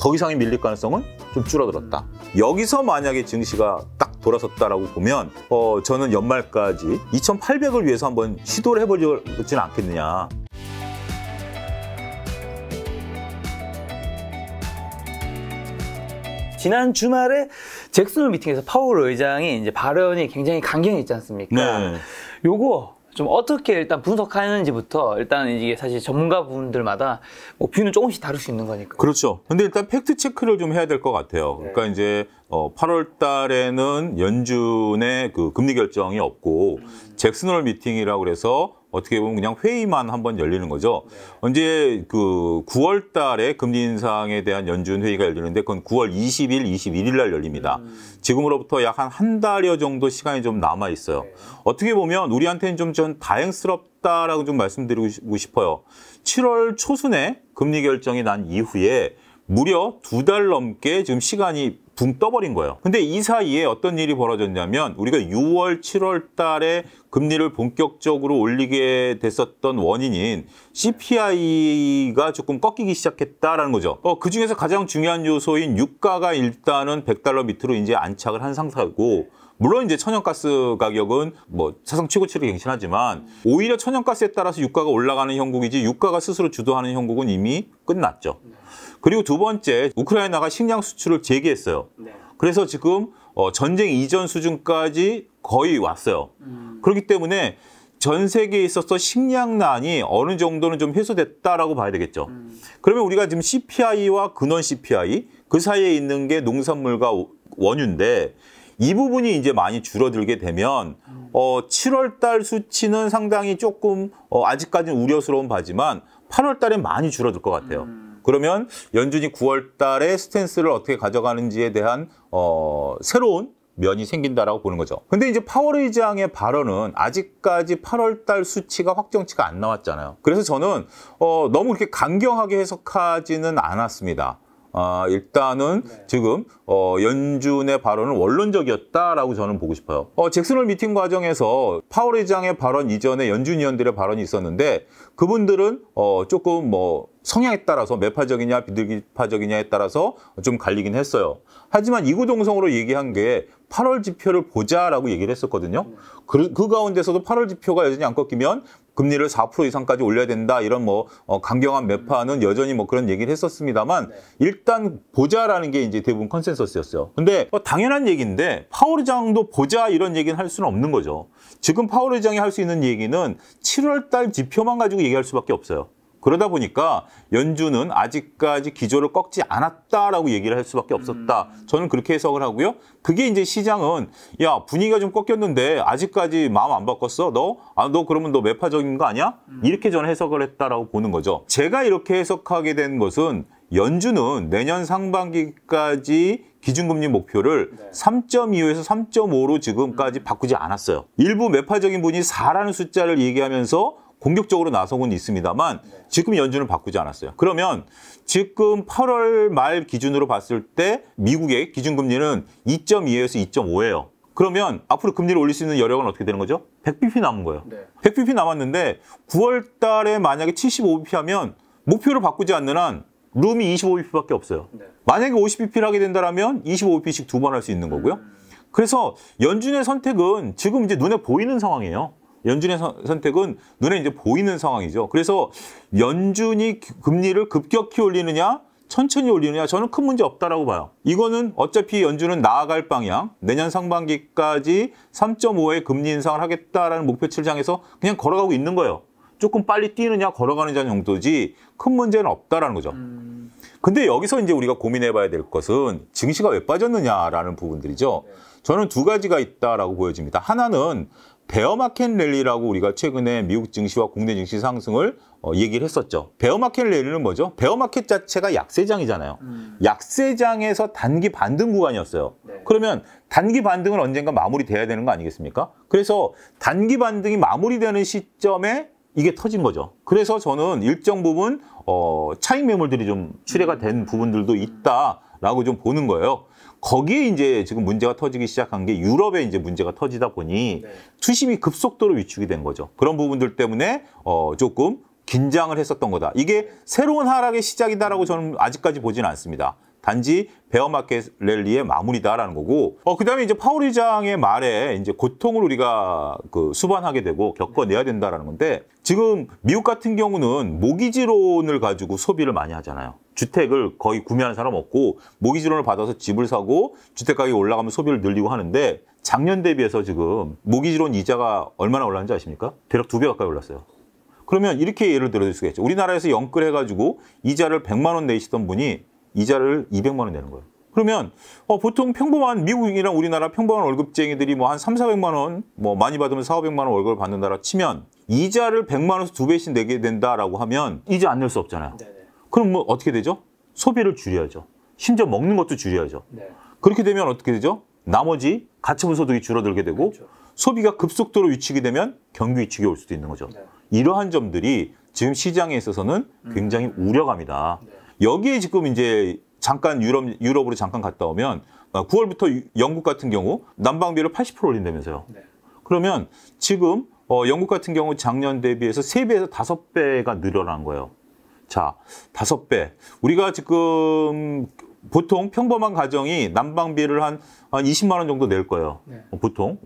더 이상의 밀릴 가능성은 좀 줄어들었다. 여기서 만약에 증시가 딱 돌아섰다라고 보면 어, 저는 연말까지 2,800을 위해서 한번 시도를 해보지 않겠느냐. 지난 주말에 잭슨홀 미팅에서 파월 의장이 이제 발언이 굉장히 강경했지 않습니까? 네. 요거 좀 어떻게 일단 분석하는지부터 일단 이게 사실 전문가분들마다 뭐 뷰는 조금씩 다를 수 있는 거니까. 그렇죠. 근데 일단 팩트 체크를 좀 해야 될 것 같아요. 네. 그러니까 이제 어 8월 달에는 연준의 그 금리 결정이 없고 음. 잭슨홀 미팅이라고 그래서 어떻게 보면 그냥 회의만 한 번 열리는 거죠. 네. 언제 그 9월 달에 금리 인상에 대한 연준 회의가 열리는데 그건 9월 20일, 21일 날 열립니다. 음. 지금으로부터 약 한 한 달여 정도 시간이 좀 남아 있어요. 네. 어떻게 보면 우리한테는 좀, 전 다행스럽다라고 좀 말씀드리고 싶어요. 7월 초순에 금리 결정이 난 이후에 무려 두 달 넘게 지금 시간이 붕 떠버린 거예요. 근데 이 사이에 어떤 일이 벌어졌냐면 우리가 6월, 7월 달에 금리를 본격적으로 올리게 됐었던 원인인 CPI가 조금 꺾이기 시작했다라는 거죠. 어, 그중에서 가장 중요한 요소인 유가가 일단은 100달러 밑으로 이제 안착을 한 상태고 물론 이제 천연가스 가격은 뭐 사상 최고치를 갱신하지만 오히려 천연가스에 따라서 유가가 올라가는 형국이지 유가가 스스로 주도하는 형국은 이미 끝났죠. 그리고 두 번째 우크라이나가 식량 수출을 재개했어요. 네. 그래서 지금 어, 전쟁 이전 수준까지 거의 왔어요. 음. 그렇기 때문에 전 세계에 있어서 식량난이 어느 정도는 좀 해소됐다라고 봐야 되겠죠. 음. 그러면 우리가 지금 CPI와 근원 CPI 그 사이에 있는 게 농산물과 원유인데 이 부분이 이제 많이 줄어들게 되면 음. 어 7월 달 수치는 상당히 조금 어 아직까지는 우려스러운 바지만 8월 달에 많이 줄어들 것 같아요. 음. 그러면 연준이 9월 달에 스탠스를 어떻게 가져가는지에 대한 어, 새로운 면이 생긴다라고 보는 거죠. 근데 이제 파월 의장의 발언은 아직까지 8월 달 수치가 확정치가 안 나왔잖아요. 그래서 저는 어, 너무 이렇게 강경하게 해석하지는 않았습니다. 아, 일단은 네. 지금 어, 연준의 발언은 원론적이었다라고 저는 보고 싶어요. 어, 잭슨홀 미팅 과정에서 파월 의장의 발언 이전에 연준 위원들의 발언이 있었는데 그분들은 어, 조금 뭐 성향에 따라서 매파적이냐 비둘기파적이냐에 따라서 좀 갈리긴 했어요. 하지만 이구동성으로 얘기한 게 8월 지표를 보자라고 얘기를 했었거든요. 네. 그, 그 가운데서도 8월 지표가 여전히 안 꺾이면 금리를 4% 이상까지 올려야 된다 이런 뭐 어, 강경한 매파는 여전히 뭐 그런 얘기를 했었습니다만 네. 일단 보자라는 게 이제 대부분 컨센서스였어요. 근데 뭐 당연한 얘기인데 파월 의장도 보자 이런 얘기는 할 수는 없는 거죠. 지금 파월 의장이 할 수 있는 얘기는 7월 달 지표만 가지고 얘기할 수밖에 없어요. 그러다 보니까 연준은 아직까지 기조를 꺾지 않았다라고 얘기를 할 수밖에 없었다. 음. 저는 그렇게 해석을 하고요. 그게 이제 시장은 야 분위기가 좀 꺾였는데 아직까지 마음 안 바꿨어? 너? 아, 너 그러면 너 매파적인 거 아니야? 음. 이렇게 저는 해석을 했다라고 보는 거죠. 제가 이렇게 해석하게 된 것은 연준은 내년 상반기까지 기준금리 목표를 네. 3.25에서 3.5로 지금까지 음. 바꾸지 않았어요. 일부 매파적인 분이 4라는 숫자를 얘기하면서 공격적으로 나서곤 있습니다만 지금 연준을 바꾸지 않았어요. 그러면 지금 8월 말 기준으로 봤을 때 미국의 기준금리는 2.2에서 2.5예요. 그러면 앞으로 금리를 올릴 수 있는 여력은 어떻게 되는 거죠? 100bp 남은 거예요. 네. 100bp 남았는데 9월 달에 만약에 75bp 하면 목표를 바꾸지 않는 한 룸이 25bp밖에 없어요. 네. 만약에 50bp를 하게 된다면 25bp씩 두 번 할 수 있는 거고요. 음. 그래서 연준의 선택은 지금 이제 눈에 보이는 상황이에요. 연준의 선택은 눈에 이제 보이는 상황이죠. 그래서 연준이 금리를 급격히 올리느냐 천천히 올리느냐 저는 큰 문제 없다라고 봐요. 이거는 어차피 연준은 나아갈 방향 내년 상반기까지 3.5의 금리 인상을 하겠다라는 목표치를 향해서 그냥 걸어가고 있는 거예요. 조금 빨리 뛰느냐 걸어가느냐 정도지 큰 문제는 없다라는 거죠. 근데 여기서 이제 우리가 고민해 봐야 될 것은 증시가 왜 빠졌느냐라는 부분들이죠. 저는 두 가지가 있다라고 보여집니다. 하나는 베어마켓 랠리라고 우리가 최근에 미국 증시와 국내 증시 상승을 어, 얘기를 했었죠. 베어마켓 랠리는 뭐죠? 베어마켓 자체가 약세장이잖아요. 음. 약세장에서 단기 반등 구간이었어요. 네. 그러면 단기 반등은 언젠가 마무리돼야 되는 거 아니겠습니까? 그래서 단기 반등이 마무리되는 시점에 이게 터진 거죠. 그래서 저는 일정 부분 어, 차익 매물들이 좀 출해가 된 부분들도 있다라고 좀 보는 거예요. 거기에 이제 지금 문제가 터지기 시작한 게 유럽에 이제 문제가 터지다 보니 네. 수심이 급속도로 위축이 된 거죠. 그런 부분들 때문에 어 조금 긴장을 했었던 거다. 이게 새로운 하락의 시작이다라고 저는 아직까지 보지는 않습니다. 단지 베어마켓 랠리의 마무리다라는 거고 어 그다음에 이제 파월 의장의 말에 이제 고통을 우리가 그 수반하게 되고 겪어내야 된다라는 건데 지금 미국 같은 경우는 모기지론을 가지고 소비를 많이 하잖아요. 주택을 거의 구매하는 사람 없고 모기지론을 받아서 집을 사고 주택 가격이 올라가면 소비를 늘리고 하는데 작년 대비해서 지금 모기지론 이자가 얼마나 올랐는지 아십니까? 대략 두 배 가까이 올랐어요. 그러면 이렇게 예를 들어 줄 수가 있죠. 우리나라에서 영끌 해가지고 이자를 100만 원 내시던 분이 이자를 200만 원 내는 거예요. 그러면 어, 보통 평범한 미국이랑 인 우리나라 평범한 월급쟁이들이 뭐 한 3, 400만 원, 뭐 많이 받으면 4, 500만 원 월급을 받는다라 치면 이자를 100만 원에서 두 배씩 내게 된다라고 하면 이자 안낼 수 없잖아요. 네네. 네. 그럼 뭐 어떻게 되죠? 소비를 줄여야죠. 심지어 먹는 것도 줄여야죠. 네. 그렇게 되면 어떻게 되죠? 나머지 가처분 소득이 줄어들게 되고 그렇죠. 소비가 급속도로 위축이 되면 경기 위축이 올 수도 있는 거죠. 네. 이러한 점들이 지금 시장에 있어서는 음. 굉장히 음. 우려감이다. 네. 여기에 지금 이제 잠깐 유럽, 유럽으로 잠깐 갔다 오면 9월부터 아, 영국 같은 경우 난방비를 80% 올린다면서요. 네. 그러면 지금 어, 영국 같은 경우 작년 대비해서 세배에서 다섯 배가 늘어난 거예요. 자, 다섯 배 우리가 지금 보통 평범한 가정이 난방비를 한, 한 20만 원 정도 낼 거예요. 네. 어, 보통.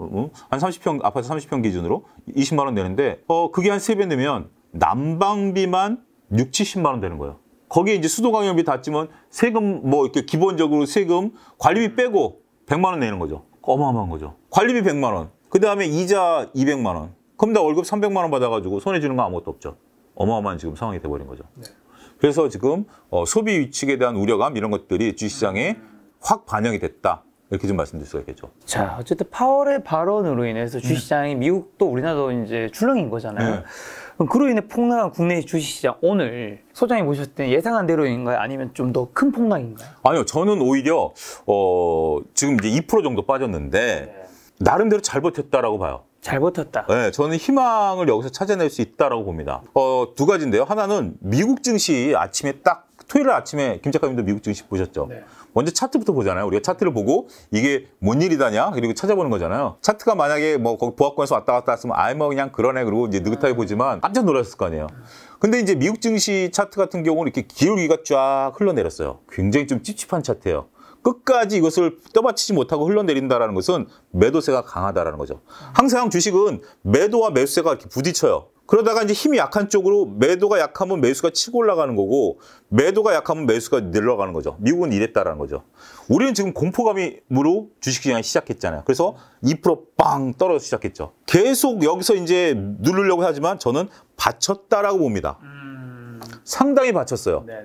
한 30평, 아파트 30평 기준으로 20만 원 내는데, 어, 그게 한 세배 내면 난방비만 6, 70만 원 되는 거예요. 거기에 이제 수도강연비 닿지만 세금 뭐 이렇게 기본적으로 세금 관리비 빼고 100만 원 내는 거죠. 어마어마한 거죠. 관리비 100만 원. 그 다음에 이자 200만 원. 그럼 나 월급 300만 원 받아가지고 손해 주는 거 아무것도 없죠. 어마어마한 지금 상황이 돼버린 거죠. 네. 그래서 지금 어, 소비 위축에 대한 우려감 이런 것들이 주시장에 확 반영이 됐다. 이렇게 좀 말씀드릴 수가 있겠죠. 자, 어쨌든 파월의 발언으로 인해서 주시장이 네. 미국도 우리나라도 이제 출렁인 거잖아요. 네. 그로 인해 폭락한 국내 주식시장 오늘 소장님 보셨을 때 예상한 대로인가요? 아니면 좀 더 큰 폭락인가요? 아니요, 저는 오히려 어, 지금 이제 2% 정도 빠졌는데 네. 나름대로 잘 버텼다라고 봐요. 잘 버텼다. 네, 저는 희망을 여기서 찾아낼 수 있다라고 봅니다. 어, 두 가지인데요. 하나는 미국 증시 아침에 딱 토요일 아침에 김 작가님도 미국 증시 보셨죠? 네. 먼저 차트부터 보잖아요. 우리가 차트를 보고 이게 뭔 일이다냐 그리고 찾아보는 거잖아요. 차트가 만약에 뭐 거기 보합권에서 왔다 갔다 했으면 아이 뭐 그냥 그러네 그리고 이제 느긋하게 음. 보지만 깜짝 놀랐을 거 아니에요. 근데 이제 미국 증시 차트 같은 경우는 이렇게 기울기가 쫙 흘러내렸어요. 굉장히 좀 찝찝한 차트예요. 끝까지 이것을 떠받치지 못하고 흘러내린다는 것은 매도세가 강하다는 거죠. 항상 주식은 매도와 매수세가 이렇게 부딪혀요. 그러다가 이제 힘이 약한 쪽으로 매도가 약하면 매수가 치고 올라가는 거고 매도가 약하면 매수가 늘러가는 거죠. 미국은 이랬다라는 거죠. 우리는 지금 공포감으로 주식시장이 시작했잖아요. 그래서 2%빵 떨어져 시작했죠. 계속 여기서 이제 누르려고 하지만 저는 받쳤다라고 봅니다. 음... 상당히 받쳤어요. 네, 네.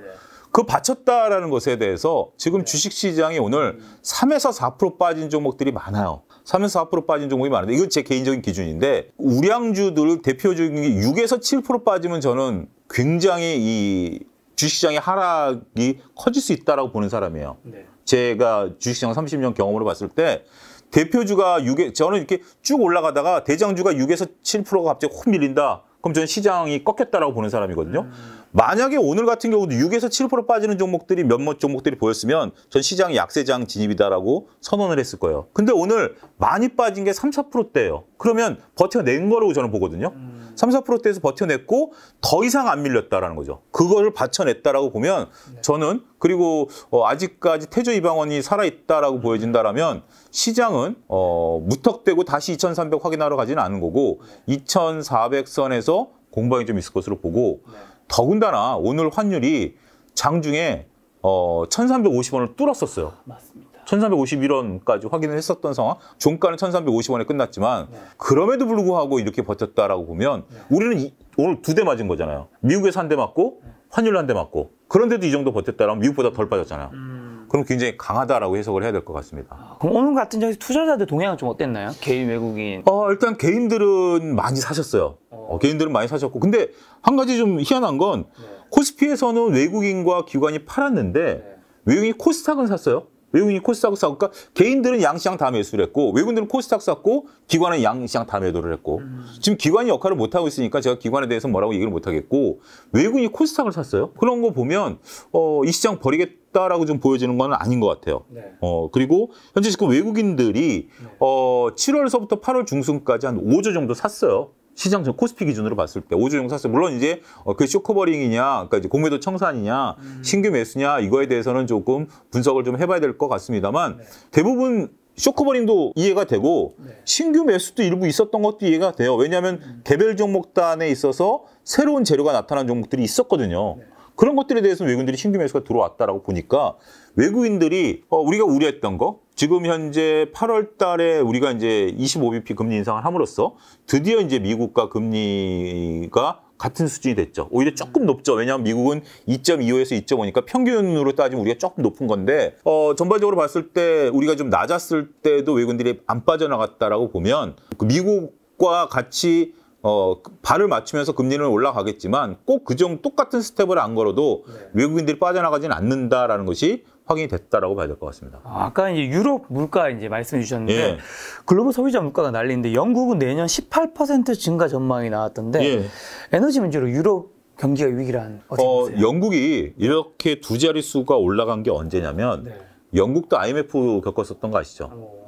그 받쳤다라는 것에 대해서 지금 네. 주식시장이 오늘 음... 3에서 4% 빠진 종목들이 많아요. 3에서 4% 빠진 종목이 많은데 이건 제 개인적인 기준인데 우량주들 대표적인 게 6에서 7% 빠지면 저는 굉장히 이 주식시장의 하락이 커질 수 있다라고 보는 사람이에요. 네. 제가 주식시장 30년 경험으로 봤을 때 대표주가 6에 저는 이렇게 쭉 올라가다가 대장주가 6에서 7%가 갑자기 확 밀린다. 그럼 저는 시장이 꺾였다라고 보는 사람이거든요. 음. 만약에 오늘 같은 경우도 6에서 7% 빠지는 종목들이 몇몇 종목들이 보였으면 전시장 약세장 진입이다라고 선언을 했을 거예요. 근데 오늘 많이 빠진 게 3, 4%대예요. 그러면 버텨낸 거라고 저는 보거든요. 음. 3, 4%대에서 버텨냈고 더 이상 안 밀렸다라는 거죠. 그거를 받쳐냈다라고 보면 네. 저는 그리고 어 아직까지 태조 이방원이 살아있다라고 음. 보여진다라면 시장은 어 무턱대고 다시 2,300 확인하러 가지는 않은 거고 2,400선에서 공방이 좀 있을 것으로 보고 네. 더군다나 오늘 환율이 장중에 어 1,350원을 뚫었었어요. 맞습니다. 1351원까지 확인을 했었던 상황. 종가는 1350원에 끝났지만 네. 그럼에도 불구하고 이렇게 버텼다라고 보면 네. 우리는 이, 오늘 두 대 맞은 거잖아요. 미국에서 한대 맞고 네. 환율 한대 맞고 그런데도 이 정도 버텼다라면 미국보다 덜 빠졌잖아요. 음. 그럼 굉장히 강하다라고 해석을 해야 될 것 같습니다. 아, 그럼 오늘 같은 장에서 투자자들 동향은 좀 어땠나요? 개인 외국인? 어, 일단 개인들은 많이 사셨어요. 어. 어. 개인들은 많이 사셨고 근데 한 가지 좀 희한한 건 네. 코스피에서는 외국인과 기관이 팔았는데 네. 외국인이 코스닥은 샀어요. 외국인이 코스닥 샀으니까 그러니까 개인들은 양시장 다 매수를 했고 외국인들은 코스닥 샀고 기관은 양시장 다 매도를 했고 음. 지금 기관이 역할을 못하고 있으니까 제가 기관에 대해서 뭐라고 얘기를 못하겠고 외국인이 코스닥을 샀어요. 그런 거 보면 어, 이 시장 버리겠다라고 좀 보여지는 건 아닌 것 같아요. 네. 어, 그리고 현재 지금 외국인들이 네. 어, 7월서부터 8월 중순까지 한 5조 정도 샀어요. 시장 전 코스피 기준으로 봤을 때 5주 종사세 물론 이제 어, 그쇼크버링이냐 그러니까 이제 공매도 청산이냐 음. 신규 매수냐 이거에 대해서는 조금 분석을 좀 해봐야 될 것 같습니다만 네. 대부분 쇼크버링도 이해가 되고 네. 신규 매수도 일부 있었던 것도 이해가 돼요. 왜냐하면 음. 개별 종목단에 있어서 새로운 재료가 나타난 종목들이 있었거든요. 네. 그런 것들에 대해서는 외국인들이 신규 매수가 들어왔다라고 보니까 외국인들이 어, 우리가 우려했던 거 지금 현재 8월 달에 우리가 이제 25bp 금리 인상을 함으로써 드디어 이제 미국과 금리가 같은 수준이 됐죠. 오히려 조금 높죠. 왜냐하면 미국은 2.25에서 2.5니까 평균으로 따지면 우리가 조금 높은 건데 어, 전반적으로 봤을 때 우리가 좀 낮았을 때도 외국인들이 안 빠져나갔다라고 보면 그 미국과 같이 어, 발을 맞추면서 금리는 올라가겠지만 꼭 그정 똑같은 스텝을 안 걸어도 네. 외국인들이 빠져나가지는 않는다라는 것이 확인이 됐다라고 봐야 될 것 같습니다. 아, 까 이제 유럽 물가 이제 말씀해 주셨는데 예. 글로벌 소비자 물가가 난리인데 영국은 내년 18% 증가 전망이 나왔던데 예. 에너지 문제로 유럽 경제가 위기란 어, 영국이 이렇게 두 자릿수가 올라간 게 언제냐면 네. 영국도 IMF 겪었었던 거 아시죠? 오.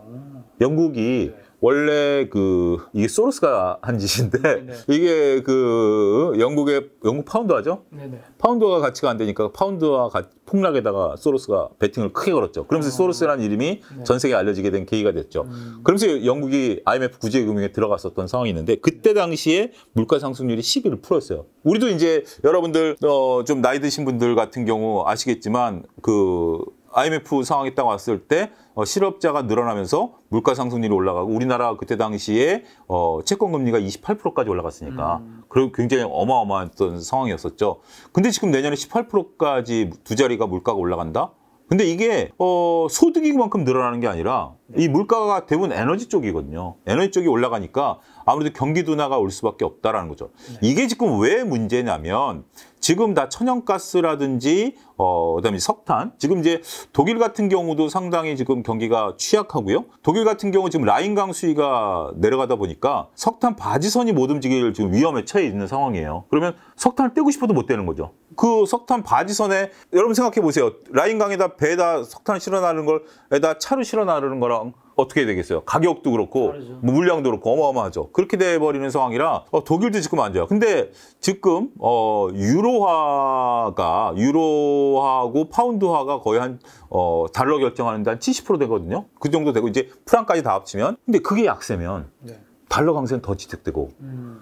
영국이 네. 원래 그 이게 소르스가 한 짓인데 네네. 네. 이게 그 영국의 영국 파운드 하죠? 네네. 파운드가 가치가 안 되니까 파운드와 가, 폭락에다가 소로스가 베팅을 크게 걸었죠. 그러면서 어. 소로스라는 이름이 네. 전 세계에 알려지게 된 계기가 됐죠. 음. 그러면서 영국이 IMF 구제금융에 들어갔었던 상황이 있는데 그때 당시에 물가 상승률이 11을 풀었어요. 우리도 이제 여러분들 어, 좀 나이 드신 분들 같은 경우 아시겠지만 그 IMF 상황이 딱 왔을 때 어, 실업자가 늘어나면서 물가 상승률이 올라가고 우리나라 그때 당시에 어, 채권 금리가 28%까지 올라갔으니까 음. 그리고 굉장히 어마어마했던 상황이었었죠. 근데 지금 내년에 18%까지 두 자리가 물가가 올라간다? 근데 이게 어, 소득이 그만큼 늘어나는 게 아니라 이 물가가 대부분 에너지 쪽이거든요. 에너지 쪽이 올라가니까 아무래도 경기 둔화가 올 수밖에 없다라는 거죠. 네. 이게 지금 왜 문제냐면 지금 다 천연가스라든지 어, 그다음에 석탄. 지금 이제 독일 같은 경우도 상당히 지금 경기가 취약하고요. 독일 같은 경우 지금 라인강 수위가 내려가다 보니까 석탄 바지선이 못 움직일 지금 위험에 처해 있는 상황이에요. 그러면 석탄을 떼고 싶어도 못 떼는 거죠. 그 석탄 바지선에 여러분 생각해 보세요. 라인강에다 배에다 석탄을 실어 나르는 걸에다 차로 실어 나르는 거랑 어떻게 되겠어요? 가격도 그렇고 다르죠. 뭐 물량도 그렇고 어마어마하죠. 그렇게 돼버리는 상황이라 어, 독일도 지금 안 좋아요. 근데 지금 어, 유로화가 유로화하고 파운드화가 거의 한 어, 달러 결정하는 데 한 70% 되거든요. 그 정도 되고 이제 프랑까지 다 합치면 근데 그게 약세면 네. 달러 강세는 더 지득되고 음.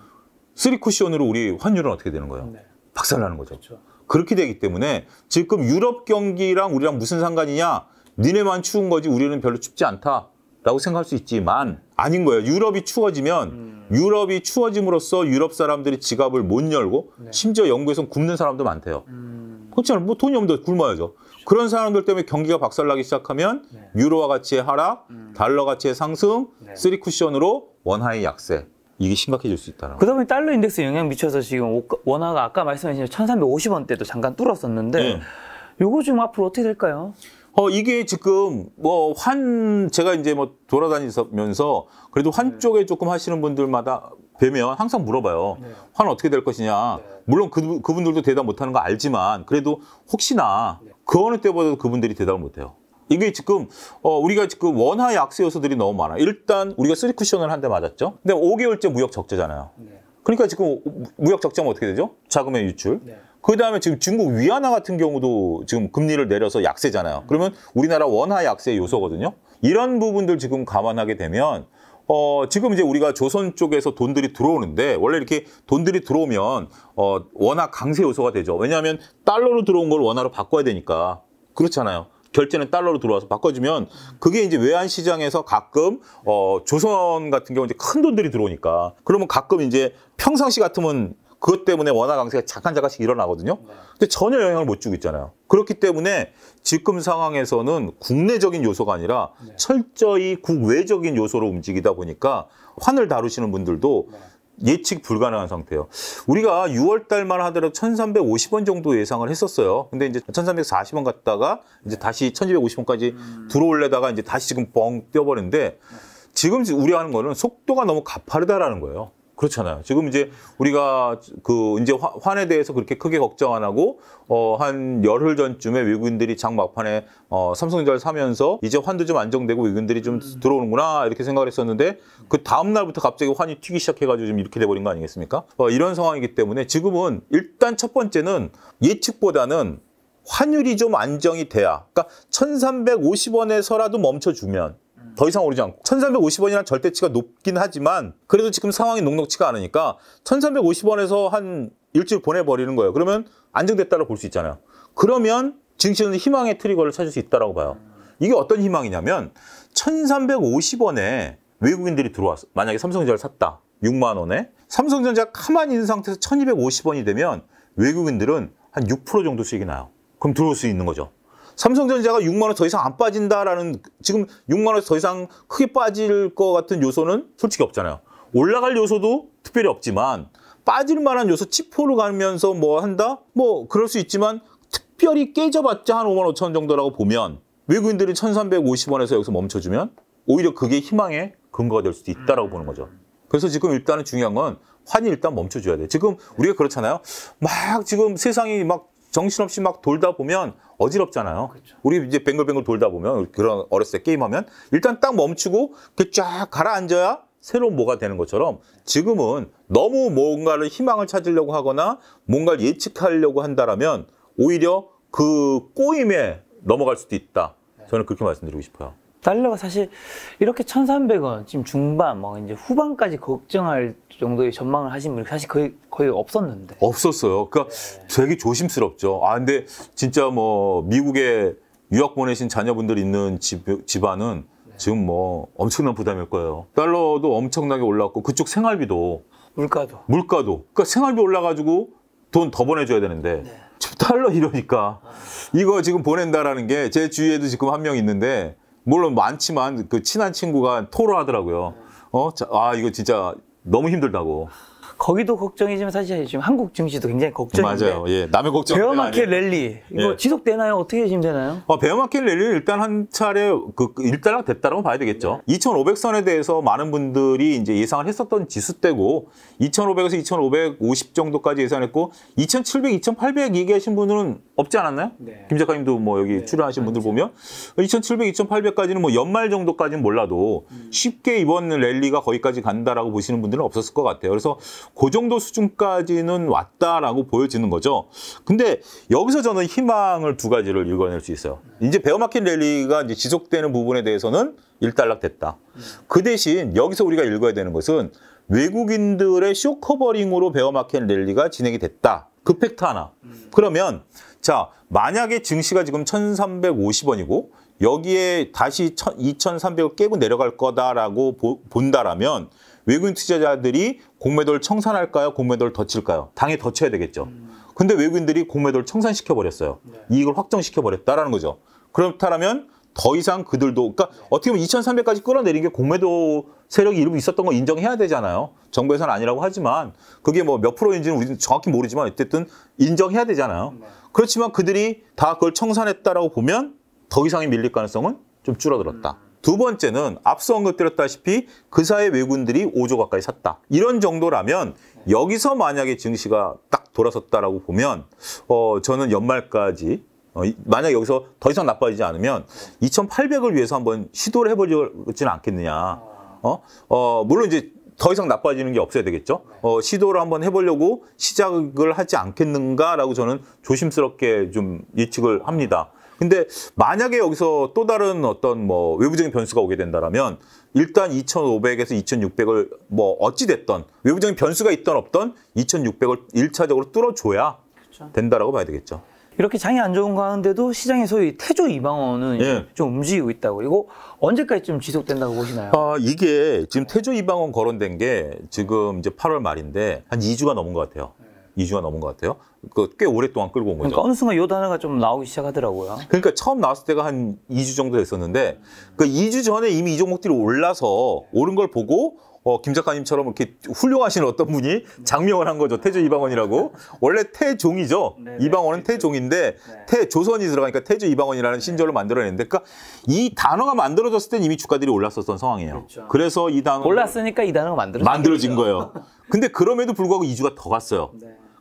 쓰리 쿠션으로 우리 환율은 어떻게 되는 거예요? 네. 박살나는 거죠. 그렇죠. 그렇게 되기 때문에 지금 유럽 경기랑 우리랑 무슨 상관이냐? 니네만 추운 거지 우리는 별로 춥지 않다. 라고 생각할 수 있지만 아닌 거예요. 유럽이 추워지면 음. 유럽이 추워짐으로써 유럽 사람들이 지갑을 못 열고 네. 심지어 영국에선 굶는 사람도 많대요. 음. 그렇잖아요. 뭐 돈이 없는데 굶어야죠. 그런 사람들 때문에 경기가 박살나기 시작하면 네. 유로와 가치의 하락, 음. 달러 가치의 상승, 네. 쓰리 쿠션으로 원화의 약세. 이게 심각해질 수 있다는 그 다음에 달러 인덱스 영향 미쳐서 지금 원화가 아까 말씀하신 1350원대도 잠깐 뚫었었는데 네. 요거 지금 앞으로 어떻게 될까요? 어, 이게 지금 뭐 환 제가 이제 뭐 돌아다니면서 그래도 환 네. 쪽에 조금 하시는 분들마다 뵈면 항상 물어봐요. 네. 환 어떻게 될 것이냐. 네. 물론 그, 그분들도 대답 못하는 거 알지만 그래도 혹시나 네. 그 어느 때보다도 그분들이 대답을 못해요. 이게 지금 어, 우리가 지금 원화 약세 요소들이 너무 많아. 일단 우리가 쓰리 쿠션을 한 대 맞았죠. 근데 5개월째 무역 적자잖아요. 네. 그러니까 지금 무역 적자면 어떻게 되죠? 자금의 유출. 네. 그 다음에 지금 중국 위안화 같은 경우도 지금 금리를 내려서 약세잖아요. 그러면 우리나라 원화 약세 요소거든요. 이런 부분들 지금 감안하게 되면 어, 지금 이제 우리가 조선 쪽에서 돈들이 들어오는데 원래 이렇게 돈들이 들어오면 어, 원화 강세 요소가 되죠. 왜냐하면 달러로 들어온 걸 원화로 바꿔야 되니까 그렇잖아요. 결제는 달러로 들어와서 바꿔주면 그게 이제 외환 시장에서 가끔 어 조선 같은 경우 이제 큰 돈들이 들어오니까 그러면 가끔 이제 평상시 같으면 그것 때문에 원화 강세가 잠깐 잠깐씩 일어나거든요. 근데 전혀 영향을 못 주고 있잖아요. 그렇기 때문에 지금 상황에서는 국내적인 요소가 아니라 네. 철저히 국외적인 요소로 움직이다 보니까 환을 다루시는 분들도 네. 예측 불가능한 상태예요. 우리가 6월 달만 하더라도 1,350원 정도 예상을 했었어요. 근데 이제 1,340원 갔다가 이제 다시 1,250원까지 음. 들어올려다가 이제 다시 지금 뻥 뛰어버리는데 네. 지금 우려하는 거는 속도가 너무 가파르다라는 거예요. 그렇잖아요. 지금 이제 우리가 그 이제 환에 대해서 그렇게 크게 걱정 안 하고 어한 열흘 전쯤에 외국인들이 장 막판에 어 삼성전자 를 사면서 이제 환도 좀 안정되고 외국인들이 좀 음. 들어오는구나 이렇게 생각을 했었는데 그 다음 날부터 갑자기 환이 튀기 시작해가지고 좀 이렇게 돼버린 거 아니겠습니까? 어 이런 상황이기 때문에 지금은 일단 첫 번째는 예측보다는 환율이 좀 안정이 돼야 그러니까 1,350원에서라도 멈춰주면 더 이상 오르지 않고 1350원이란 절대치가 높긴 하지만 그래도 지금 상황이 녹록치가 않으니까 1350원에서 한 일주일 보내버리는 거예요. 그러면 안정됐다고 볼 수 있잖아요. 그러면 증시는 희망의 트리거를 찾을 수 있다고 라 봐요. 이게 어떤 희망이냐면 1350원에 외국인들이 들어왔어. 만약에 삼성전자를 샀다. 6만 원에. 삼성전자가 가만히 있는 상태에서 1250원이 되면 외국인들은 한 6% 정도 수익이 나요. 그럼 들어올 수 있는 거죠. 삼성전자가 6만 원 더 이상 안 빠진다라는 지금 6만 원더 이상 크게 빠질 것 같은 요소는 솔직히 없잖아요. 올라갈 요소도 특별히 없지만 빠질 만한 요소 치포로 가면서 뭐 한다? 뭐 그럴 수 있지만 특별히 깨져봤자 한 5만 5천 정도라고 보면 외국인들이 1,350원에서 여기서 멈춰주면 오히려 그게 희망의 근거가 될 수도 있다라고 보는 거죠. 그래서 지금 일단은 중요한 건 환이 일단 멈춰줘야 돼. 지금 우리가 그렇잖아요. 막 지금 세상이 막 정신없이 막 돌다 보면 어지럽잖아요. 그렇죠. 우리 이제 뱅글뱅글 돌다 보면 그런 어렸을 때 게임하면 일단 딱 멈추고 그 쫙 가라앉아야 새로운 뭐가 되는 것처럼 지금은 너무 뭔가를 희망을 찾으려고 하거나 뭔가를 예측하려고 한다라면 오히려 그 꼬임에 넘어갈 수도 있다. 저는 그렇게 말씀드리고 싶어요. 달러가 사실 이렇게 1,300원 지금 중반 막 뭐 이제 후반까지 걱정할 정도의 전망을 하신 분이 사실 거의 거의 없었는데. 없었어요. 그러니까 네. 되게 조심스럽죠. 아 근데 진짜 뭐 미국에 유학 보내신 자녀분들 있는 집, 집안은 네. 지금 뭐 엄청난 부담일 거예요. 달러도 엄청나게 올랐고 그쪽 생활비도 물가도 물가도 그러니까 생활비 올라가지고 돈 더 보내줘야 되는데 네. 달러 이러니까 아. 이거 지금 보낸다라는 게 제 주위에도 지금 한 명 있는데 물론 많지만 그 친한 친구가 토로 하더라고요. 어, 아 이거 진짜 너무 힘들다고. 거기도 걱정이지만 사실 지금 한국 증시도 굉장히 걱정인데 맞아요. 예, 남의 걱정. 베어마켓 랠리 이거 예. 지속되나요? 어떻게 지금 되나요? 어, 베어마켓 랠리를 일단 한 차례 그 일단락 됐다라고 봐야 되겠죠. 네. 2,500선에 대해서 많은 분들이 이제 예상을 했었던 지수 때고 2,500에서 2,550 정도까지 예상했고 2,700, 2,800 얘기하신 분들은 없지 않았나요? 네. 김 작가님도 뭐 여기 네. 출연하신 분들 보면 2,700, 2,800까지는 뭐 연말 정도까지는 몰라도 음. 쉽게 이번 랠리가 거기까지 간다라고 보시는 분들은 없었을 것 같아요. 그래서 그 정도 수준까지는 왔다라고 보여지는 거죠. 근데 여기서 저는 희망을 두 가지를 읽어낼 수 있어요. 이제 베어마켓 랠리가 이제 지속되는 부분에 대해서는 일단락됐다. 그 대신 여기서 우리가 읽어야 되는 것은 외국인들의 쇼커버링으로 베어마켓 랠리가 진행이 됐다. 그 팩트 하나. 그러면 자 만약에 증시가 지금 1350원이고 여기에 다시 2,300을 깨고 내려갈 거다라고 보, 본다라면 외국인 투자자들이 공매도를 청산할까요? 공매도를 덧칠까요? 당에 덧쳐야 되겠죠. 근데 외국인들이 공매도를 청산시켜 버렸어요. 네. 이익을 확정시켜 버렸다라는 거죠. 그렇다면 더 이상 그들도 그러니까 네. 어떻게 보면 2,300까지 끌어내린 게 공매도 세력이 일부 있었던 거 인정해야 되잖아요. 정부에서는 아니라고 하지만 그게 뭐 몇 프로인지는 우리는 정확히 모르지만 어쨌든 인정해야 되잖아요. 네. 그렇지만 그들이 다 그걸 청산했다라고 보면 더 이상의 밀릴 가능성은 좀 줄어들었다. 음. 두 번째는 앞서 언급드렸다시피 그사의 외국인들이 5조 가까이 샀다. 이런 정도라면 여기서 만약에 증시가 딱 돌아섰다라고 보면 어 저는 연말까지 어, 만약 여기서 더 이상 나빠지지 않으면 2,800을 위해서 한번 시도를 해보지는 않겠느냐. 어? 어, 물론 이제 더 이상 나빠지는 게 없어야 되겠죠. 어, 시도를 한번 해보려고 시작을 하지 않겠는가라고 저는 조심스럽게 좀 예측을 합니다. 근데 만약에 여기서 또 다른 어떤 뭐 외부적인 변수가 오게 된다라면 일단 2,500에서 2,600을 뭐 어찌 됐던 외부적인 변수가 있던 없던 2,600을 일차적으로 뚫어줘야 그렇죠. 된다라고 봐야 되겠죠. 이렇게 장이 안 좋은 가운데도 시장의 소위 태조 이방원은 예. 좀 움직이고 있다고. 이거 언제까지좀 지속된다고 보시나요? 아, 이게 지금 태조 이방원 거론된 게 지금 이제 8월 말인데 한 2주가 넘은 것 같아요. 2주가 넘은 것 같아요. 그꽤 오랫동안 끌고 온 거죠. 그러니까 어느 순간 요 단어가 좀 나오기 시작하더라고요. 그러니까 처음 나왔을 때가 한 2주 정도 됐었는데 그 2주 전에 이미 이 종목들이 올라서 오른 걸 보고 어, 김 작가님처럼 이렇게 훌륭하신 어떤 분이 장명을 한 거죠. 태조 이방원이라고. 원래 태종이죠. 네, 네. 이방원은 태종인데 네. 태조선이 들어가니까 태조 이방원이라는 신조를 만들어냈는데 그러니까 이 단어가 만들어졌을 땐 이미 주가들이 올랐었던 상황이에요. 그렇죠. 그래서이 단어 올랐으니까 이 단어가 만들어진, 거예요. 근데 그럼에도 불구하고 2주가 더 갔어요.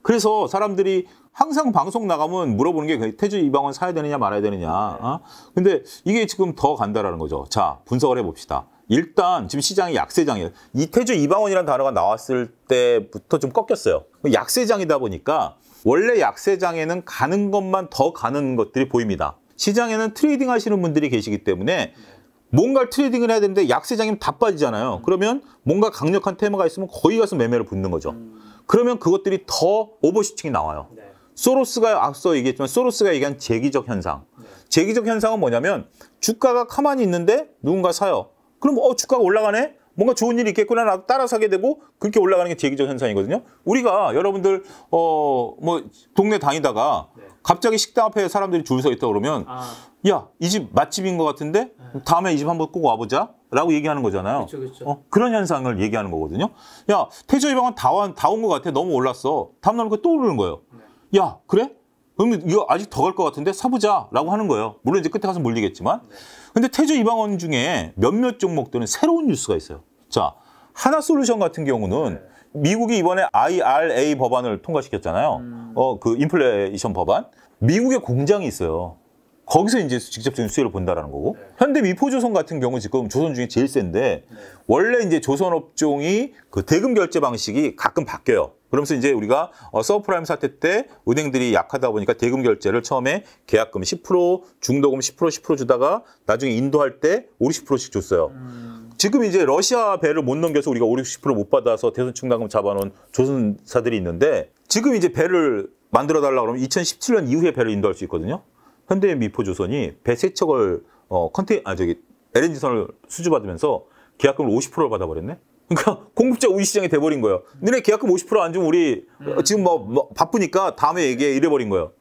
그래서 사람들이 항상 방송 나가면 물어보는 게 태주 이방원 사야 되느냐 말아야 되느냐. 어? 근데 이게 지금 더 간다라는 거죠. 자, 분석을 해봅시다. 일단 지금 시장이 약세장이에요. 이태주 이방원이라는 단어가 나왔을 때부터 좀 꺾였어요. 약세장이다 보니까 원래 약세장에는 가는 것만 더 가는 것들이 보입니다. 시장에는 트레이딩 하시는 분들이 계시기 때문에 뭔가 트레이딩을 해야 되는데 약세장이면 다 빠지잖아요. 그러면 뭔가 강력한 테마가 있으면 거의 가서 매매를 붙는 거죠. 그러면 그것들이 더 오버슈팅이 나와요. 네. 소로스가 앞서 얘기했지만 소로스가 얘기한 재기적 현상. 네. 재기적 현상은 뭐냐면 주가가 가만히 있는데 누군가 사요. 그럼 어 주가가 올라가네? 뭔가 좋은 일이 있겠구나 나도 따라 사게 되고 그렇게 올라가는 게 재기적 현상이거든요. 우리가 여러분들 어뭐 동네 다니다가 네. 갑자기 식당 앞에 사람들이 줄 서 있다 그러면 아. 야이 집 맛집인 것 같은데 네. 다음에 이 집 한번 꼭 와보자. 라고 얘기하는 거잖아요. 그쵸, 그쵸. 어, 그런 현상을 얘기하는 거거든요. 야, 태조 예방은 다, 온다온 것 같아. 너무 올랐어. 다음날 보니까 또 오르는 거예요. 네. 야, 그래? 그럼 이거 아직 더 갈 것 같은데 사보자 라고 하는 거예요. 물론 이제 끝에 가서 몰리겠지만. 네. 근데 태조 예방원 중에 몇몇 종목들은 새로운 뉴스가 있어요. 자, 하나솔루션 같은 경우는 네. 미국이 이번에 IRA 법안을 통과시켰잖아요. 음. 어, 그 인플레이션 법안. 미국에 공장이 있어요. 거기서 이제 직접적인 수혜를 본다라는 거고 네. 현대 미포조선 같은 경우 지금 조선 중에 제일 센데 네. 원래 이제 조선 업종이 그 대금 결제 방식이 가끔 바뀌어요. 그러면서 이제 우리가 어, 서프라임 사태 때 은행들이 약하다 보니까 대금 결제를 처음에 계약금 10% 중도금 10% 10% 주다가 나중에 인도할 때 5, 10%씩 줬어요. 음. 지금 이제 러시아 배를 못 넘겨서 우리가 5, 60%못 받아서 대선 충당금 잡아놓은 조선사들이 있는데 지금 이제 배를 만들어 달라 그러면 2017년 이후에 배를 인도할 수 있거든요. 현대 미포조선이 배세척을 어, 컨테 아 저기 LNG선을 수주받으면서 계약금을 50%를 받아버렸네. 그러니까 공급자 우위 시장이 돼버린 거예요. 너네 계약금 50%안 주면 우리 어, 음. 지금 뭐, 뭐, 바쁘니까 다음에 얘기해 이래버린 거예요.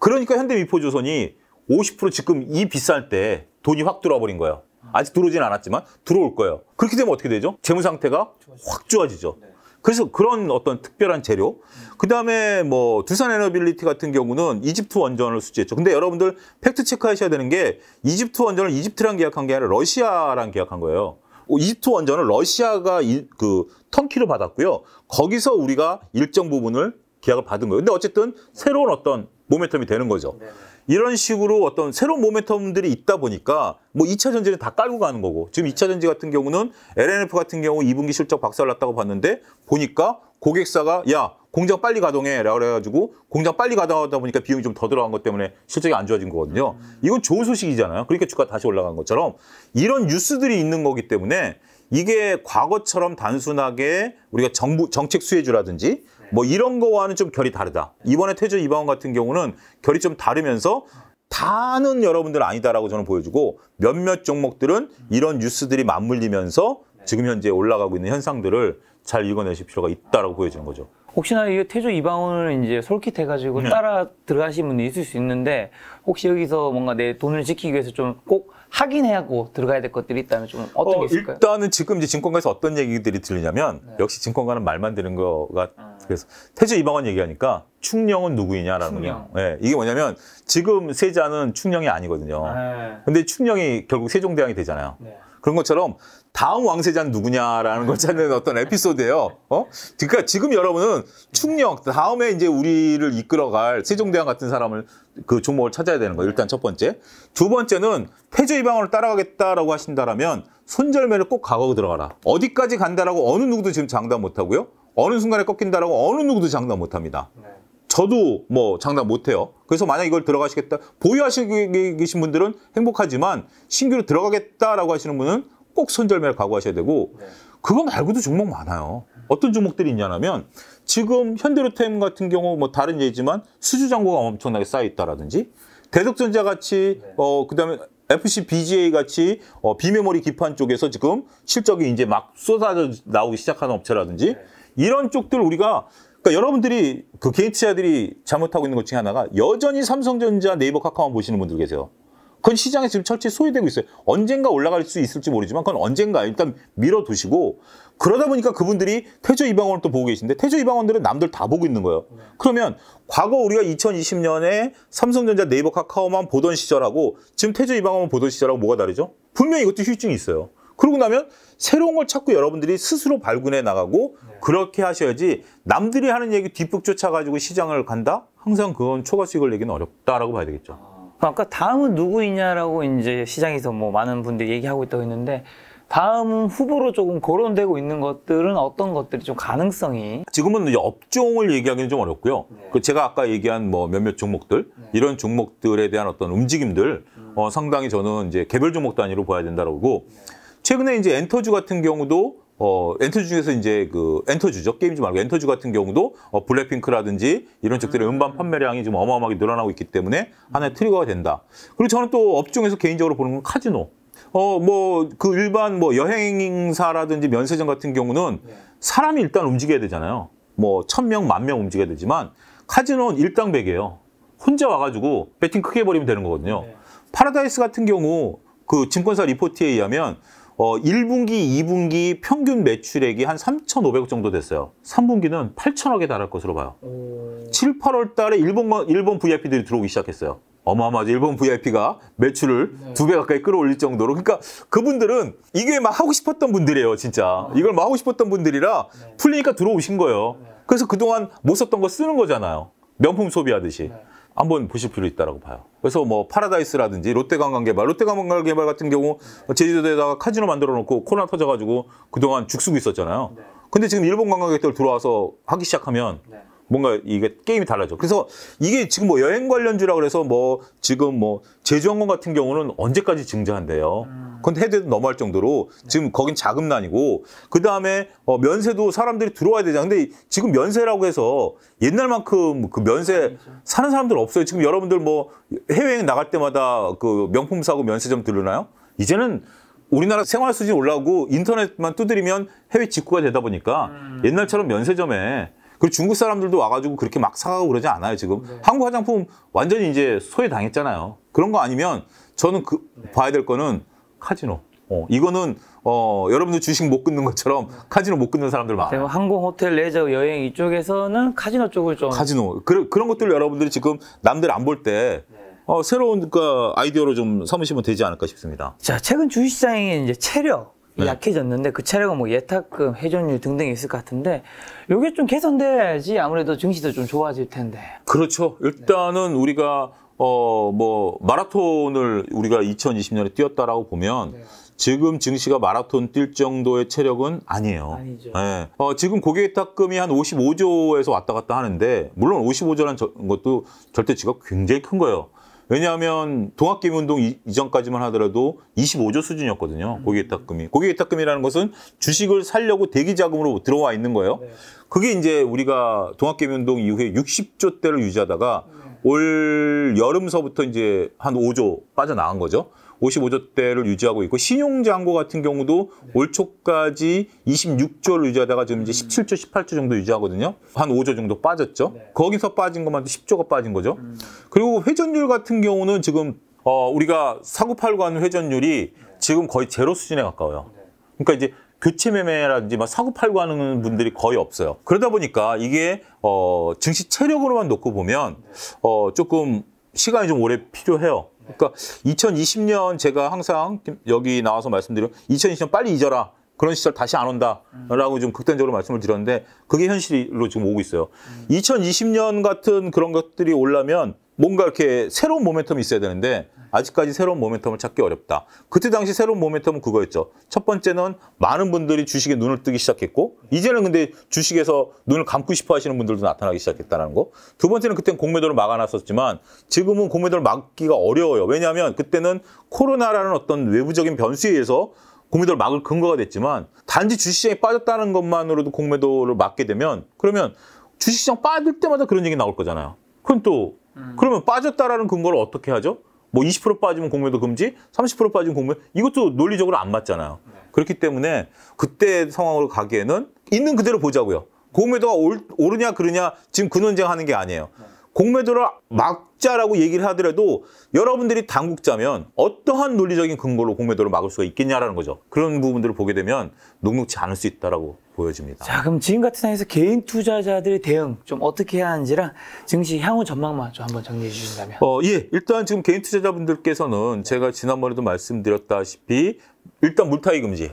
그러니까 현대미포조선이 50% 지금 이 비쌀 때 돈이 확 들어와 버린 거예요. 아직 들어오진 않았지만 들어올 거예요. 그렇게 되면 어떻게 되죠? 재무 상태가 확 좋아지죠. 네. 그래서 그런 어떤 특별한 재료. 그 다음에 뭐 두산 에너빌리티 같은 경우는 이집트 원전을 수주했죠. 근데 여러분들 팩트 체크하셔야 되는 게 이집트 원전을 이집트랑 계약한 게 아니라 러시아랑 계약한 거예요. 이집트 원전을 러시아가 이, 그 턴키로 받았고요. 거기서 우리가 일정 부분을 계약을 받은 거예요. 근데 어쨌든 새로운 어떤 모멘텀이 되는 거죠. 네네. 이런 식으로 어떤 새로운 모멘텀들이 있다 보니까 뭐 2차 전지는 다 깔고 가는 거고 지금 2차 전지 같은 경우는 LNF 같은 경우 2분기 실적 박살났다고 봤는데 보니까 고객사가 야 공장 빨리 가동해 라고 그래가지고 공장 빨리 가동하다 보니까 비용이 좀 더 들어간 것 때문에 실적이 안 좋아진 거거든요. 이건 좋은 소식이잖아요. 그러니까 주가 다시 올라간 것처럼 이런 뉴스들이 있는 거기 때문에 이게 과거처럼 단순하게 우리가 정부 정책 수혜주라든지 뭐 이런 거와는 좀 결이 다르다. 이번에 퇴조 이방원 같은 경우는 결이 좀 다르면서 다는 여러분들 아니다라고 저는 보여주고 몇몇 종목들은 이런 뉴스들이 맞물리면서 네. 지금 현재 올라가고 있는 현상들을 잘 읽어내실 필요가 있다라고 보여지는 거죠. 혹시나 이 태조 이방원을 이제 솔깃해가지고 네. 따라 들어가신 분이 있을 수 있는데 혹시 여기서 뭔가 내 돈을 지키기 위해서 좀꼭 확인하고 들어가야 될 것들이 있다면 좀 어떤 어, 게 있을까요? 일단은 지금 이제 증권가에서 어떤 얘기들이 들리냐면 네. 역시 증권가는 말만 드는 거가 아. 그래서 태조 이방원 얘기하니까 충령은 누구이냐라는 충령. 거예요. 네, 이게 뭐냐면 지금 세자는 충령이 아니거든요. 아. 근데 충령이 결국 세종대왕이 되잖아요. 네. 그런 것처럼 다음 왕세자는 누구냐라는 걸 찾는 어떤 에피소드예요. 어? 그러니까 지금 여러분은 충력 다음에 이제 우리를 이끌어갈 세종대왕 같은 사람을 그 종목을 찾아야 되는 거예요. 일단 첫 번째. 두 번째는 태조이방으로 따라가겠다라고 하신다라면 손절매를 꼭 가고 들어가라. 어디까지 간다라고 어느 누구도 지금 장담 못 하고요. 어느 순간에 꺾인다라고 어느 누구도 장담 못 합니다. 네. 저도 뭐 장담 못해요. 그래서 만약 이걸 들어가시겠다 보유하시고 계신 분들은 행복하지만 신규로 들어가겠다라고 하시는 분은 꼭 손절매를 각오하셔야 되고 네. 그거 말고도 종목 많아요. 어떤 종목들이 있냐면 지금 현대로템 같은 경우 뭐 다른 예지만 수주 잔고가 엄청나게 쌓여 있다라든지 대덕전자 같이 네. 어 그다음에 FC BGA 같이 어, 비메모리 기판 쪽에서 지금 실적이 이제 막 쏟아져 나오기 시작하는 업체라든지 네. 이런 쪽들 우리가 그러니까 여러분들이 그 개인 투자들이 잘못하고 있는 것 중에 하나가 여전히 삼성전자, 네이버, 카카오만 보시는 분들 계세요. 그건 시장에 지금 철저히 소외되고 있어요. 언젠가 올라갈 수 있을지 모르지만 그건 언젠가 일단 밀어두시고 그러다 보니까 그분들이 태조 이방원을 또 보고 계신데 태조 이방원들은 남들 다 보고 있는 거예요. 그러면 과거 우리가 2020년에 삼성전자 네이버 카카오만 보던 시절하고 지금 태조 이방원만 보던 시절하고 뭐가 다르죠? 분명히 이것도 휴증이 있어요. 그러고 나면 새로운 걸 찾고 여러분들이 스스로 발굴해 나가고 네. 그렇게 하셔야지 남들이 하는 얘기 뒷북 쫓아가지고 시장을 간다? 항상 그건 초과 수익을 내기는 어렵다라고 봐야 되겠죠. 아. 아까 다음은 누구이냐라고 이제 시장에서 뭐 많은 분들이 얘기하고 있다고 했는데 다음 후보로 조금 거론되고 있는 것들은 어떤 것들이 좀 가능성이 지금은 이제 업종을 얘기하기는 좀 어렵고요. 네. 그 제가 아까 얘기한 뭐 몇몇 종목들 네. 이런 종목들에 대한 어떤 움직임들 음. 어, 상당히 저는 이제 개별 종목 단위로 봐야 된다고보고 네. 최근에 이제 엔터주 같은 경우도 어, 엔터주 중에서 이제 그 엔터주죠. 게임즈 말고 엔터주 같은 경우도 어, 블랙핑크라든지 이런 책들의 음반 판매량이 지금 어마어마하게 늘어나고 있기 때문에 하나의 트리거가 된다. 그리고 저는 또 업종에서 개인적으로 보는 건 카지노. 어, 뭐, 그 일반 뭐 여행사라든지 면세점 같은 경우는 네. 사람이 일단 움직여야 되잖아요. 뭐, 천 명, 만 명 움직여야 되지만 카지노는 일당백이에요. 혼자 와가지고 배팅 크게 버리면 되는 거거든요. 네. 파라다이스 같은 경우 그 증권사 리포트에 의하면 어, 1분기, 2분기 평균 매출액이 한 3,500억 정도 됐어요. 3분기는 8,000억에 달할 것으로 봐요. 오... 7, 8월 달에 일본, 일본 VIP들이 들어오기 시작했어요. 어마어마하죠. 일본 VIP가 매출을 네. 두배 가까이 끌어올릴 정도로. 그러니까 그분들은 이게 막 하고 싶었던 분들이에요, 진짜. 네. 이걸 막 하고 싶었던 분들이라 네. 풀리니까 들어오신 거예요. 네. 그래서 그동안 못 썼던 거 쓰는 거잖아요. 명품 소비하듯이. 한번 보실 필요 있다라고 봐요. 그래서 뭐 파라다이스라든지 롯데관광개발, 롯데관광개발 같은 경우 제주도에다가 카지노 만들어 놓고 코로나 터져가지고 그동안 죽쓰고 있었잖아요. 네. 근데 지금 일본 관광객들 들어와서 하기 시작하면 네. 뭔가 이게 게임이 달라져. 그래서 이게 지금 뭐 여행 관련주라 그래서 뭐 지금 뭐 제주항공 같은 경우는 언제까지 증자한대요. 음. 그건 해도 너무할 정도로 지금 거긴 자금난이고 그 다음에 어 면세도 사람들이 들어와야 되잖아. 근데 지금 면세라고 해서 옛날만큼 그 면세 사는 사람들 없어요. 지금 여러분들 뭐 해외여행 나갈 때마다 그 명품 사고 면세점 들르나요? 이제는 우리나라 생활 수준 올라오고 인터넷만 두드리면 해외 직구가 되다 보니까 옛날처럼 면세점에 그리고 중국 사람들도 와가지고 그렇게 막 사가고 그러지 않아요, 지금. 네. 한국 화장품 완전히 이제 소외당했잖아요. 그런 거 아니면 저는 그 네. 봐야 될 거는 카지노. 어, 이거는 어, 여러분들 주식 못 끊는 것처럼 네. 카지노 못 끊는 사람들 많아요. 항공, 호텔, 레저, 여행 이쪽에서는 카지노 쪽을 좀 카지노 그, 그런 것들 여러분들이 지금 남들 안 볼때 네. 어, 새로운 그 아이디어로 좀 삼으시면 되지 않을까 싶습니다. 자, 최근 주식시장에 이제 체력 네. 약해졌는데 그 차례가 뭐 예탁금, 회전율 등등이 있을 것 같은데 이게 좀 개선돼야지 아무래도 증시도 좀 좋아질 텐데. 그렇죠. 일단은 네. 우리가 어 뭐 마라톤을 우리가 2020년에 뛰었다라고 보면 네. 지금 증시가 마라톤 뛸 정도의 체력은 아니에요. 아니죠. 네. 어, 지금 고객예탁금이 한 55조에서 왔다 갔다 하는데 물론 55조라는 저, 것도 절대치가 굉장히 큰 거예요. 왜냐하면 동학개미운동 이전까지만 하더라도 25조 수준이었거든요. 음. 고객예탁금이. 고객예탁금이라는 것은 주식을 살려고 대기자금으로 들어와 있는 거예요. 네. 그게 이제 우리가 동학개미운동 이후에 60조대를 유지하다가 네. 올 여름서부터 이제 한 5조 빠져나간 거죠. 55조 대를 유지하고 있고 신용장고 같은 경우도 네. 올 초까지 26조를 유지하다가 지금 이제 17조, 음. 18조 정도 유지하거든요. 한 5조 정도 빠졌죠. 네. 거기서 빠진 것만 해도 10조가 빠진 거죠. 음. 그리고 회전율 같은 경우는 지금 어, 우리가 사고 팔고 하는 회전율이 네. 지금 거의 제로 수준에 가까워요. 네. 그러니까 이제 교체 매매라든지 막 사고 팔고 하는 분들이 거의 없어요. 그러다 보니까 이게 어, 증시 체력으로만 놓고 보면 네. 어, 조금 시간이 좀 오래 필요해요. 그러니까 2020년 제가 항상 여기 나와서 말씀드리면 2020년 빨리 잊어라. 그런 시절 다시 안 온다라고 좀 극단적으로 말씀을 드렸는데 그게 현실로 지금 오고 있어요. 2020년 같은 그런 것들이 올라면 뭔가 이렇게 새로운 모멘텀이 있어야 되는데 아직까지 새로운 모멘텀을 찾기 어렵다. 그때 당시 새로운 모멘텀은 그거였죠. 첫 번째는 많은 분들이 주식에 눈을 뜨기 시작했고 이제는 근데 주식에서 눈을 감고 싶어 하시는 분들도 나타나기 시작했다는 거. 두 번째는 그때는 공매도를 막아놨었지만 지금은 공매도를 막기가 어려워요. 왜냐하면 그때는 코로나라는 어떤 외부적인 변수에 의해서 공매도를 막을 근거가 됐지만 단지 주식시장에 빠졌다는 것만으로도 공매도를 막게 되면 그러면 주식시장 빠질 때마다 그런 얘기 나올 거잖아요. 그럼또 음. 그러면 빠졌다라는 근거를 어떻게 하죠? 뭐20% 빠지면 공매도 금지, 30% 빠지면 공매 이것도 논리적으로 안 맞잖아요. 네. 그렇기 때문에 그때 상황으로 가기에는 있는 그대로 보자고요. 공매도가 올, 오르냐 그러냐 지금 그 논쟁하는 게 아니에요. 네. 공매도를 막자라고 얘기를 하더라도 여러분들이 당국자면 어떠한 논리적인 근거로 공매도를 막을 수가 있겠냐라는 거죠. 그런 부분들을 보게 되면 녹록치 않을 수 있다라고 보여집니다. 자, 그럼 지금 같은 상황에서 개인 투자자들의 대응 좀 어떻게 해야 하는지랑 증시 향후 전망만 좀 한번 정리해 주신다면. 어, 예. 일단 지금 개인 투자자분들께서는 제가 지난번에도 말씀드렸다시피 일단 물타기 금지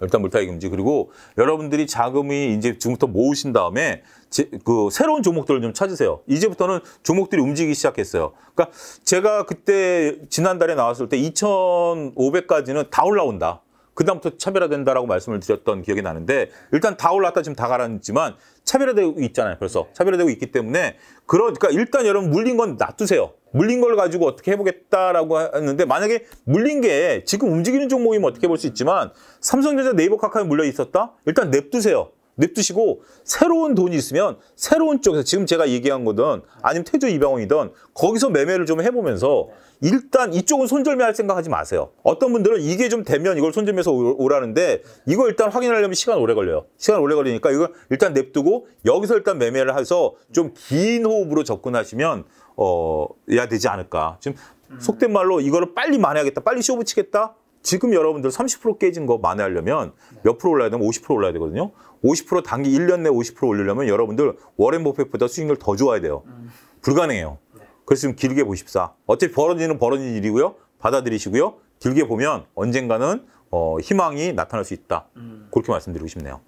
일단 물타기 금지 그리고 여러분들이 자금이 이제 지금부터 모으신 다음에 제, 그 새로운 종목들을 좀 찾으세요. 이제부터는 종목들이 움직이기 시작했어요. 그러니까 제가 그때 지난달에 나왔을 때 2,500까지는 다 올라온다. 그다음부터 차별화된다라고 말씀을 드렸던 기억이 나는데 일단 다 올랐다 지금 다 가라앉지만 차별화되고 있잖아요. 벌써 차별화되고 있기 때문에 그러니까 일단 여러분 물린 건 놔두세요. 물린 걸 가지고 어떻게 해보겠다라고 하는데 만약에 물린 게 지금 움직이는 종목이면 어떻게 볼 수 있지만 삼성전자 네이버 카카오 에 물려 있었다? 일단 냅두세요. 냅두시고 새로운 돈이 있으면 새로운 쪽에서 지금 제가 얘기한 거든 아니면 태조 이병헌이든 거기서 매매를 좀 해보면서 일단 이쪽은 손절매할 생각하지 마세요. 어떤 분들은 이게 좀 되면 이걸 손절매해서 오라는데 이거 일단 확인하려면 시간 오래 걸려요. 시간 오래 걸리니까 이거 일단 냅두고 여기서 일단 매매를 해서 좀 긴 호흡으로 접근하시면 어, 해야 되지 않을까. 지금 음. 속된 말로 이거를 빨리 만회하겠다, 빨리 쇼부 치겠다. 지금 여러분들 30% 깨진 거 만회하려면 몇 프로 올라야 되면 50% 올라야 되거든요. 50% 단기 1년 내 50% 올리려면 여러분들 워렌 버핏보다 수익률 더 좋아야 돼요. 음. 불가능해요. 네. 그래서 좀 길게 보십사. 어차피 벌어지는 벌어진 일이고요. 받아들이시고요. 길게 보면 언젠가는 어, 희망이 나타날 수 있다. 음. 그렇게 말씀드리고 싶네요.